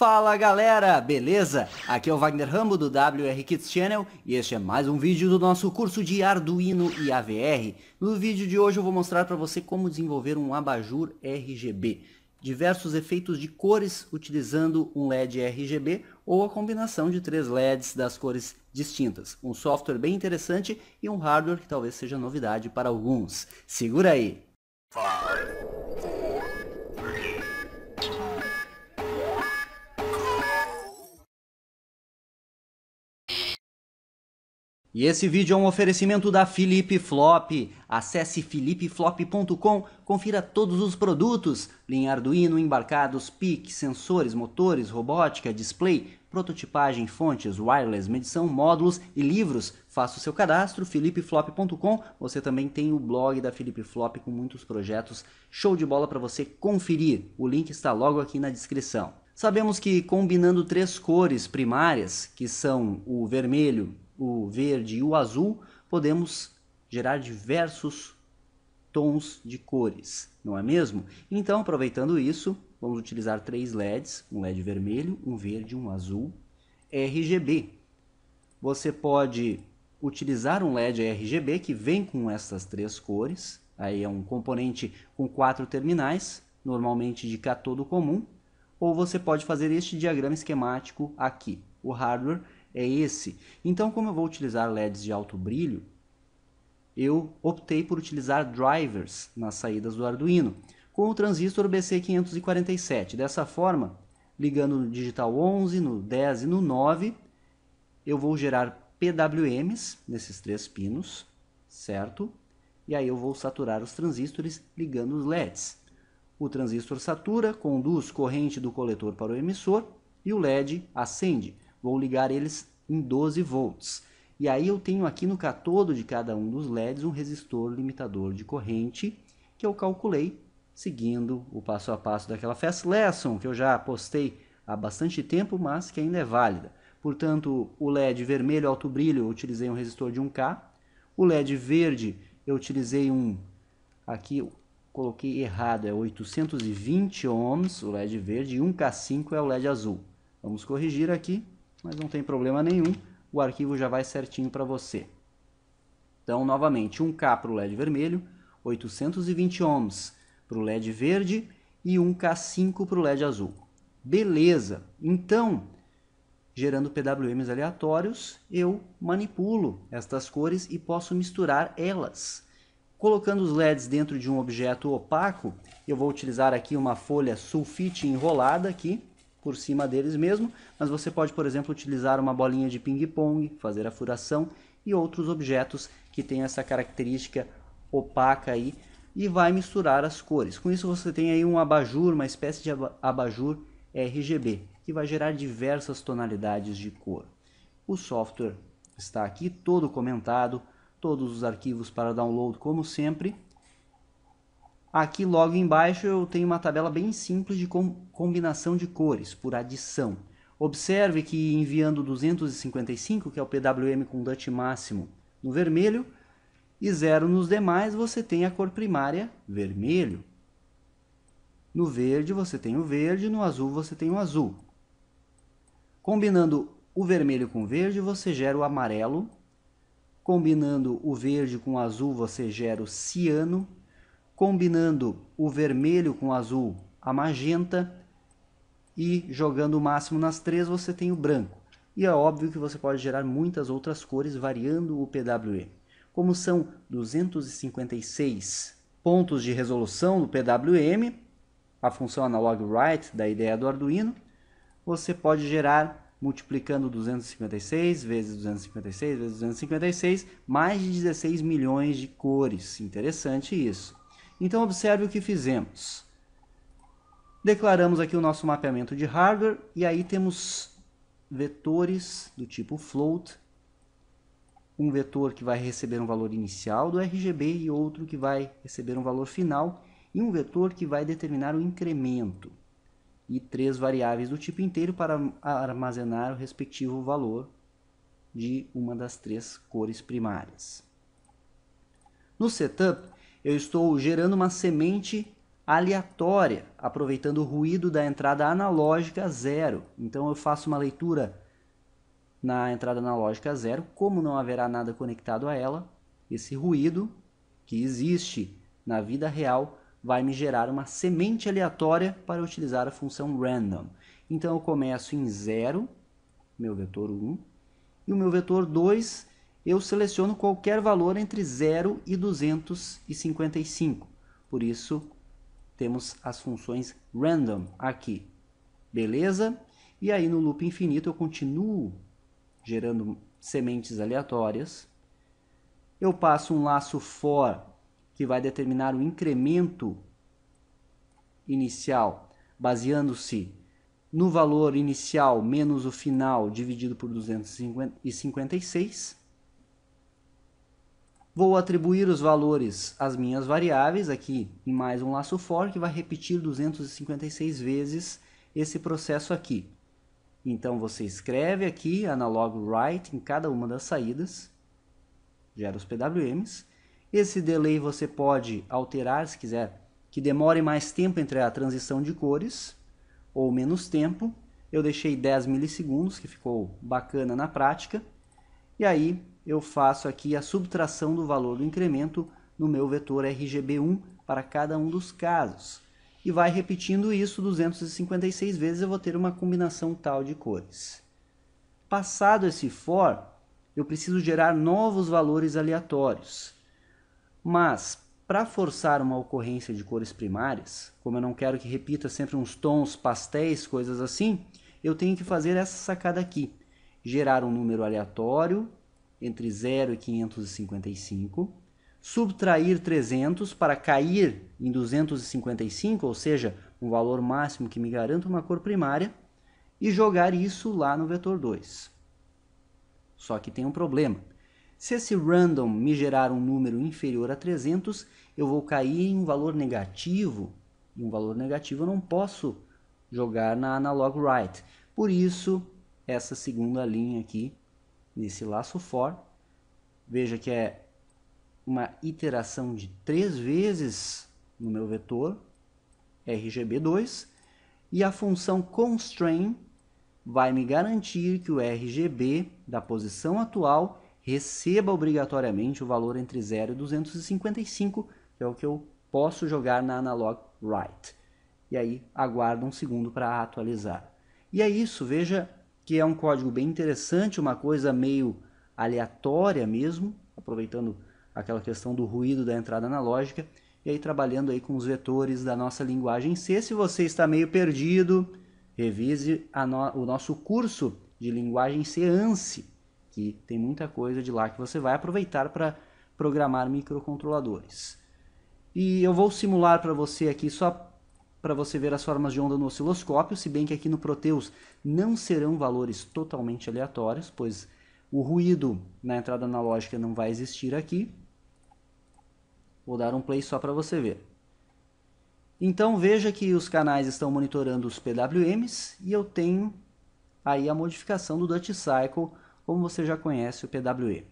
Fala galera, beleza? Aqui é o Wagner Rambo do WR Kids Channel e este é mais um vídeo do nosso curso de Arduino e AVR. No vídeo de hoje eu vou mostrar para você como desenvolver um abajur RGB, diversos efeitos de cores utilizando um LED RGB ou a combinação de três LEDs das cores distintas. Um software bem interessante e um hardware que talvez seja novidade para alguns. Segura aí! Fire. E esse vídeo é um oferecimento da Felipe Flop. Acesse filipeflop.com, confira todos os produtos, linha Arduino, embarcados, PIC, sensores, motores, robótica, display, prototipagem, fontes, wireless, medição, módulos e livros. Faça o seu cadastro, filipeflop.com. Você também tem o blog da Felipe Flop com muitos projetos. Show de bola para você conferir. O link está logo aqui na descrição. Sabemos que combinando três cores primárias, que são o vermelho, o verde e o azul, podemos gerar diversos tons de cores, não é mesmo? Então, aproveitando isso, vamos utilizar três LEDs, um LED vermelho, um verde e um azul, RGB. Você pode utilizar um LED RGB que vem com essas três cores, aí é um componente com quatro terminais, normalmente de cátodo comum, ou você pode fazer este diagrama esquemático aqui. O hardware é esse. Então, como eu vou utilizar LEDs de alto brilho, eu optei por utilizar drivers nas saídas do Arduino, com o transistor BC547. Dessa forma, ligando no digital 11, no 10 e no 9, eu vou gerar PWMs nesses três pinos, certo? E aí eu vou saturar os transistores ligando os LEDs. O transistor satura, conduz corrente do coletor para o emissor e o LED acende. Vou ligar eles em 12 volts. E aí eu tenho aqui no catodo de cada um dos LEDs um resistor limitador de corrente que eu calculei seguindo o passo a passo daquela Fast Lesson que eu já postei há bastante tempo, mas que ainda é válida. Portanto, o LED vermelho alto brilho eu utilizei um resistor de 1K, o LED verde eu utilizei um aqui coloquei errado, é 820 ohms o LED verde e 1K5 é o LED azul. Vamos corrigir aqui, mas não tem problema nenhum, o arquivo já vai certinho para você. Então, novamente, 1K para o LED vermelho, 820 ohms para o LED verde e 1K5 para o LED azul. Beleza! Então, gerando PWMs aleatórios, eu manipulo estas cores e posso misturar elas. Colocando os LEDs dentro de um objeto opaco, eu vou utilizar aqui uma folha sulfite enrolada aqui, por cima deles mesmo, mas você pode, por exemplo, utilizar uma bolinha de ping-pong, fazer a furação e outros objetos que têm essa característica opaca aí e vai misturar as cores. Com isso você tem aí um abajur, uma espécie de abajur RGB, que vai gerar diversas tonalidades de cor. O software está aqui todo comentado, todos os arquivos para download como sempre, Aqui logo embaixo eu tenho uma tabela bem simples de com combinação de cores por adição. Observe que enviando 255, que é o PWM com Dutch máximo, no vermelho, e zero nos demais, você tem a cor primária vermelho. No verde você tem o verde, no azul você tem o azul. Combinando o vermelho com o verde, você gera o amarelo. Combinando o verde com o azul, você gera o ciano combinando o vermelho com o azul, a magenta, e jogando o máximo nas três, você tem o branco. E é óbvio que você pode gerar muitas outras cores variando o PWM. Como são 256 pontos de resolução do PWM, a função analog write da ideia do Arduino, você pode gerar multiplicando 256 vezes 256 vezes 256, mais de 16 milhões de cores. Interessante isso. Então, observe o que fizemos. Declaramos aqui o nosso mapeamento de hardware e aí temos vetores do tipo float, um vetor que vai receber um valor inicial do RGB e outro que vai receber um valor final e um vetor que vai determinar o incremento e três variáveis do tipo inteiro para armazenar o respectivo valor de uma das três cores primárias. No setup, eu estou gerando uma semente aleatória, aproveitando o ruído da entrada analógica zero. Então eu faço uma leitura na entrada analógica zero, como não haverá nada conectado a ela, esse ruído que existe na vida real vai me gerar uma semente aleatória para utilizar a função random. Então eu começo em zero, meu vetor 1, e o meu vetor 2 eu seleciono qualquer valor entre 0 e 255. Por isso, temos as funções random aqui. Beleza? E aí, no loop infinito, eu continuo gerando sementes aleatórias. Eu passo um laço for, que vai determinar o incremento inicial, baseando-se no valor inicial menos o final dividido por 256 Vou atribuir os valores às minhas variáveis aqui em mais um laço for que vai repetir 256 vezes esse processo aqui. Então você escreve aqui analog write em cada uma das saídas, gera os PWMs. Esse delay você pode alterar se quiser que demore mais tempo entre a transição de cores ou menos tempo. Eu deixei 10 milissegundos, que ficou bacana na prática. E aí eu faço aqui a subtração do valor do incremento no meu vetor RGB1 para cada um dos casos. E vai repetindo isso 256 vezes, eu vou ter uma combinação tal de cores. Passado esse for, eu preciso gerar novos valores aleatórios. Mas, para forçar uma ocorrência de cores primárias, como eu não quero que repita sempre uns tons pastéis, coisas assim, eu tenho que fazer essa sacada aqui. Gerar um número aleatório entre 0 e 555, subtrair 300 para cair em 255, ou seja, um valor máximo que me garanta uma cor primária, e jogar isso lá no vetor 2. Só que tem um problema. Se esse random me gerar um número inferior a 300, eu vou cair em um valor negativo, e um valor negativo eu não posso jogar na analog write. Por isso, essa segunda linha aqui nesse laço for. Veja que é uma iteração de três vezes no meu vetor RGB2 e a função constrain vai me garantir que o RGB da posição atual receba obrigatoriamente o valor entre 0 e 255, que é o que eu posso jogar na analog write. E aí aguardo um segundo para atualizar. E é isso, veja que é um código bem interessante, uma coisa meio aleatória mesmo, aproveitando aquela questão do ruído da entrada analógica, e aí trabalhando aí com os vetores da nossa linguagem C. Se você está meio perdido, revise no... o nosso curso de linguagem C ANSI, que tem muita coisa de lá que você vai aproveitar para programar microcontroladores. E eu vou simular para você aqui só para você ver as formas de onda no osciloscópio, se bem que aqui no Proteus não serão valores totalmente aleatórios, pois o ruído na entrada analógica não vai existir aqui. Vou dar um play só para você ver. Então veja que os canais estão monitorando os PWMs e eu tenho aí a modificação do Dutch Cycle, como você já conhece o PWM.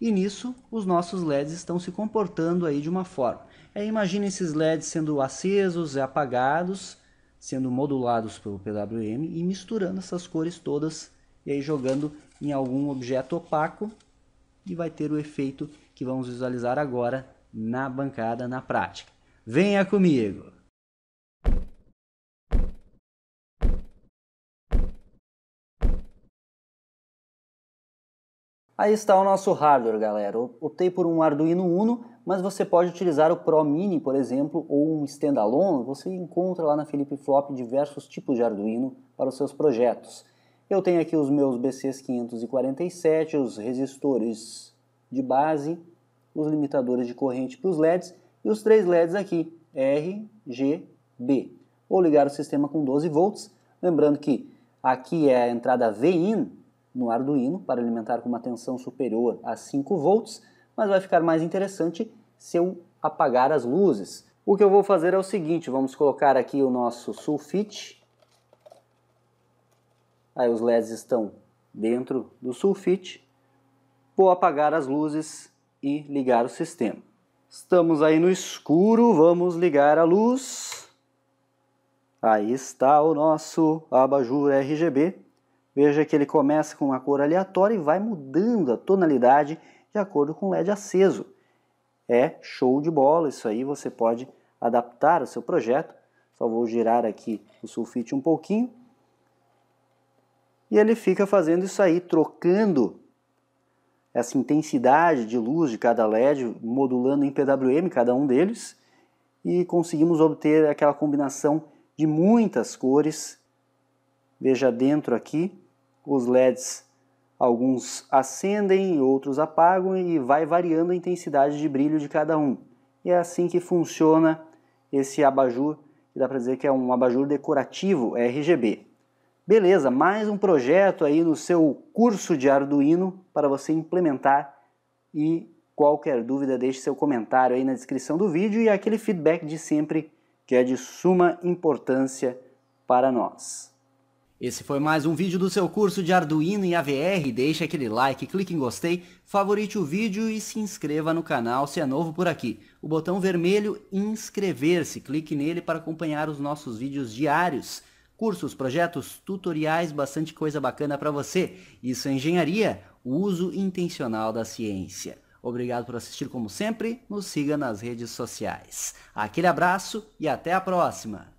E nisso os nossos LEDs estão se comportando aí de uma forma. É, imagine esses LEDs sendo acesos e apagados, sendo modulados pelo PWM e misturando essas cores todas e aí jogando em algum objeto opaco e vai ter o efeito que vamos visualizar agora na bancada, na prática. Venha comigo! Aí está o nosso hardware, galera. optei por um Arduino Uno mas você pode utilizar o Pro Mini, por exemplo, ou um standalone. Você encontra lá na Felipe Flop diversos tipos de Arduino para os seus projetos. Eu tenho aqui os meus BCs 547, os resistores de base, os limitadores de corrente para os LEDs e os três LEDs aqui, R, G, B. Vou ligar o sistema com 12 volts, lembrando que aqui é a entrada VIN no Arduino para alimentar com uma tensão superior a 5 volts mas vai ficar mais interessante se eu apagar as luzes. O que eu vou fazer é o seguinte, vamos colocar aqui o nosso sulfite. Aí os LEDs estão dentro do sulfite. Vou apagar as luzes e ligar o sistema. Estamos aí no escuro, vamos ligar a luz. Aí está o nosso abajur RGB. Veja que ele começa com uma cor aleatória e vai mudando a tonalidade de acordo com o LED aceso. É show de bola, isso aí você pode adaptar o seu projeto. Só vou girar aqui o sulfite um pouquinho. E ele fica fazendo isso aí, trocando essa intensidade de luz de cada LED, modulando em PWM cada um deles, e conseguimos obter aquela combinação de muitas cores. Veja dentro aqui os LEDs Alguns acendem, outros apagam e vai variando a intensidade de brilho de cada um. E é assim que funciona esse abajur, que dá para dizer que é um abajur decorativo RGB. Beleza, mais um projeto aí no seu curso de Arduino para você implementar e qualquer dúvida deixe seu comentário aí na descrição do vídeo e aquele feedback de sempre que é de suma importância para nós. Esse foi mais um vídeo do seu curso de Arduino e AVR. Deixe aquele like, clique em gostei, favorite o vídeo e se inscreva no canal se é novo por aqui. O botão vermelho inscrever-se, clique nele para acompanhar os nossos vídeos diários. Cursos, projetos, tutoriais, bastante coisa bacana para você. Isso é engenharia, o uso intencional da ciência. Obrigado por assistir como sempre, nos siga nas redes sociais. Aquele abraço e até a próxima!